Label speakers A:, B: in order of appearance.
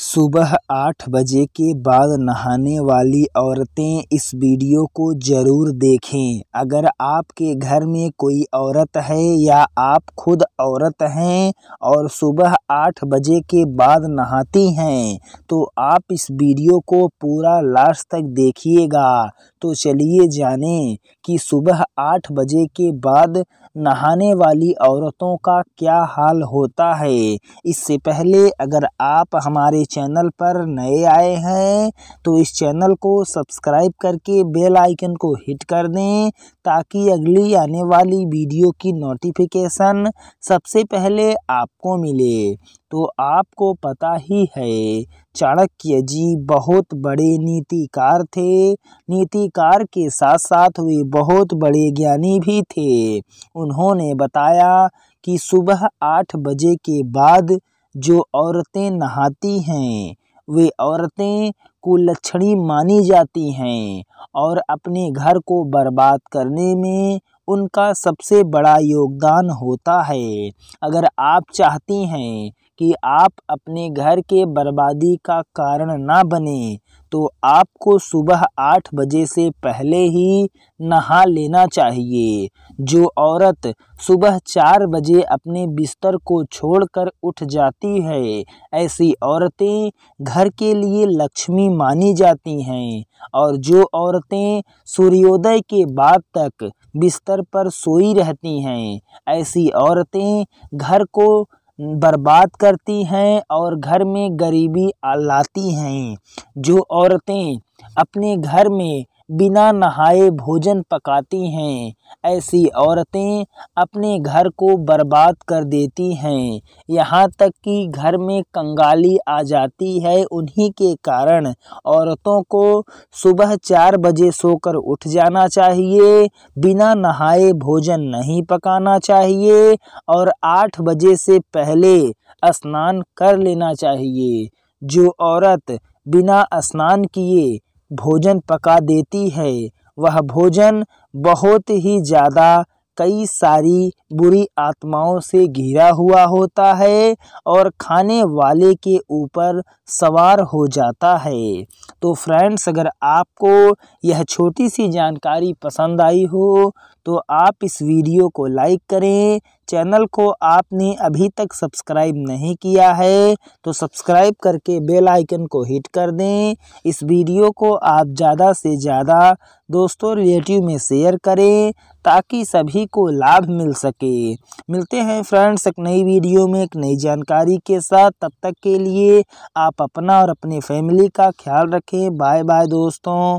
A: सुबह आठ बजे के बाद नहाने वाली औरतें इस वीडियो को ज़रूर देखें अगर आपके घर में कोई औरत है या आप खुद औरत हैं और सुबह आठ बजे के बाद नहाती हैं तो आप इस वीडियो को पूरा लास्ट तक देखिएगा तो चलिए जानें कि सुबह आठ बजे के बाद नहाने वाली औरतों का क्या हाल होता है इससे पहले अगर आप हमारे चैनल पर नए आए हैं तो इस चैनल को सब्सक्राइब करके बेल आइकन को हिट कर दें ताकि अगली आने वाली वीडियो की नोटिफिकेशन सबसे पहले आपको मिले तो आपको पता ही है चाणक्य जी बहुत बड़े नीतिकार थे नीतिकार के साथ साथ वे बहुत बड़े ज्ञानी भी थे उन्होंने बताया कि सुबह आठ बजे के बाद जो औरतें नहाती हैं वे औरतें कुलक्षणी मानी जाती हैं और अपने घर को बर्बाद करने में उनका सबसे बड़ा योगदान होता है अगर आप चाहती हैं कि आप अपने घर के बर्बादी का कारण ना बने तो आपको सुबह आठ बजे से पहले ही नहा लेना चाहिए जो औरत सुबह चार बजे अपने बिस्तर को छोड़कर उठ जाती है ऐसी औरतें घर के लिए लक्ष्मी मानी जाती हैं और जो औरतें सूर्योदय के बाद तक बिस्तर पर सोई रहती हैं ऐसी औरतें घर को बर्बाद करती हैं और घर में गरीबी लाती हैं जो औरतें अपने घर में बिना नहाए भोजन पकाती हैं ऐसी औरतें अपने घर को बर्बाद कर देती हैं यहाँ तक कि घर में कंगाली आ जाती है उन्हीं के कारण औरतों को सुबह चार बजे सोकर उठ जाना चाहिए बिना नहाए भोजन नहीं पकाना चाहिए और आठ बजे से पहले स्नान कर लेना चाहिए जो औरत बिना स्नान किए भोजन पका देती है वह भोजन बहुत ही ज़्यादा कई सारी बुरी आत्माओं से घिरा हुआ होता है और खाने वाले के ऊपर सवार हो जाता है तो फ्रेंड्स अगर आपको यह छोटी सी जानकारी पसंद आई हो तो आप इस वीडियो को लाइक करें चैनल को आपने अभी तक सब्सक्राइब नहीं किया है तो सब्सक्राइब करके बेल आइकन को हिट कर दें इस वीडियो को आप ज़्यादा से ज़्यादा दोस्तों रिलेटिव में शेयर करें ताकि सभी को लाभ मिल सके मिलते हैं फ्रेंड्स एक नई वीडियो में एक नई जानकारी के साथ तब तक के लिए आप अपना और अपने फैमिली का ख्याल रखें बाय बाय दोस्तों